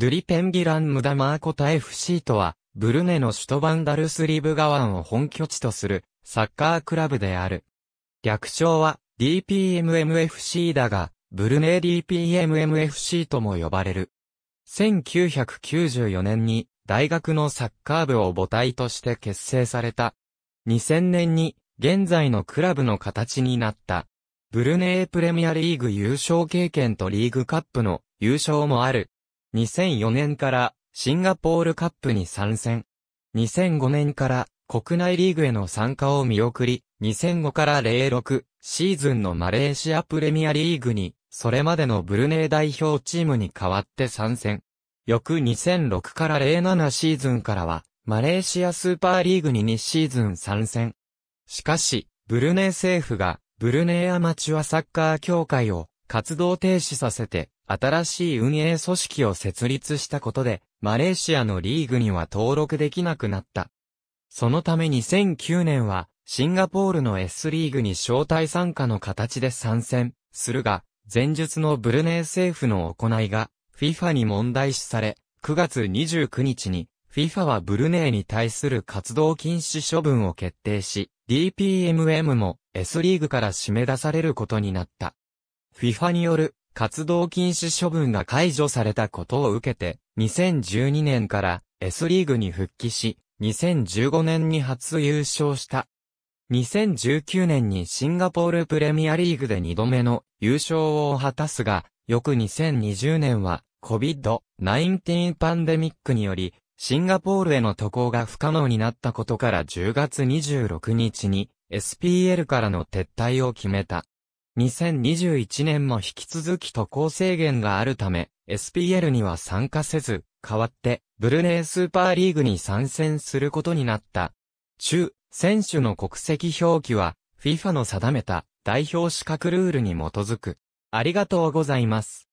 ドゥリペンギランムダマーコタ FC とは、ブルネの首都バンダルスリブガワンを本拠地とするサッカークラブである。略称は DPMMFC だが、ブルネ DPMMFC とも呼ばれる。1994年に大学のサッカー部を母体として結成された。2000年に現在のクラブの形になった。ブルネープレミアリーグ優勝経験とリーグカップの優勝もある。2004年からシンガポールカップに参戦。2005年から国内リーグへの参加を見送り、2005から06シーズンのマレーシアプレミアリーグに、それまでのブルネイ代表チームに代わって参戦。翌2006から07シーズンからは、マレーシアスーパーリーグに2シーズン参戦。しかし、ブルネイ政府が、ブルネイアマチュアサッカー協会を活動停止させて、新しい運営組織を設立したことで、マレーシアのリーグには登録できなくなった。そのため2009年は、シンガポールの S リーグに招待参加の形で参戦するが、前述のブルネイ政府の行いが FIFA に問題視され、9月29日に FIFA はブルネイに対する活動禁止処分を決定し、DPMM も S リーグから締め出されることになった。FIFA による活動禁止処分が解除されたことを受けて、2012年から S リーグに復帰し、2015年に初優勝した。2019年にシンガポールプレミアリーグで2度目の優勝を果たすが、翌2020年は COVID-19 パンデミックにより、シンガポールへの渡航が不可能になったことから10月26日に SPL からの撤退を決めた。2021年も引き続き渡航制限があるため、SPL には参加せず、代わって、ブルネイスーパーリーグに参戦することになった。中、選手の国籍表記は、FIFA の定めた代表資格ルールに基づく。ありがとうございます。